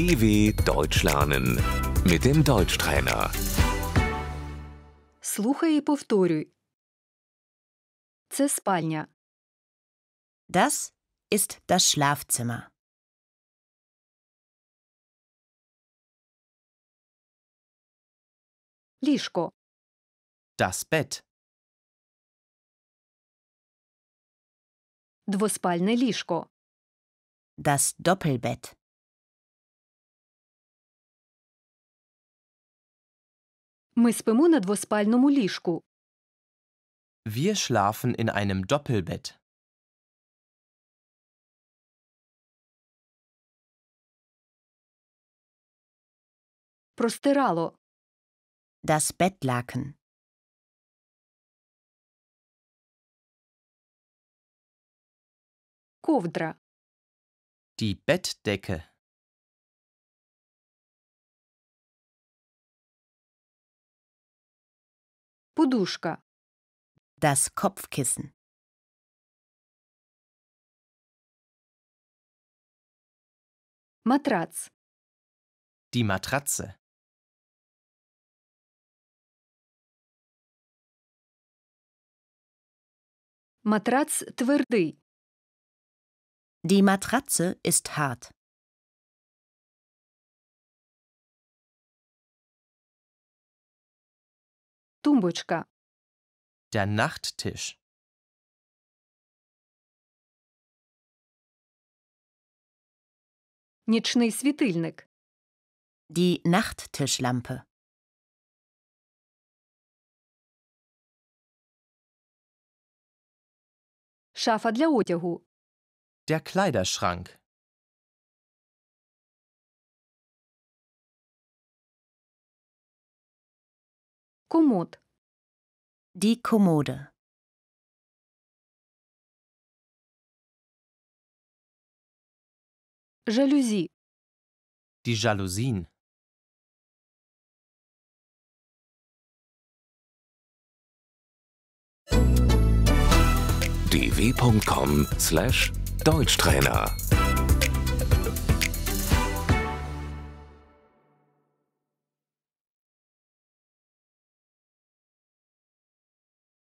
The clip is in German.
DW Deutsch lernen mit dem Deutschtrainer. Слухай і повторюй. Це спальня. Das ist das Schlafzimmer. Ліжко. Das Bett. Двоспальне ліжко. Das Doppelbett. Ми спимо на двоспальному ліжку. Wir schlafen in einem Doppelbett. Простирало. Das Bettlaken. Ковдра. Die Bettdecke. Poduszka. Das Kopfkissen. Matratz. Die Matratze. Матрац твердый. Die Matratze ist hart. Тумбочка. Der Nachttisch. Нічний світильник. Die Nachttischlampe. Шафа для одягу. Der Kleiderschrank. Kommod. Die Kommode. Jalousie. Die Jalousien. dw.com/deutschtrainer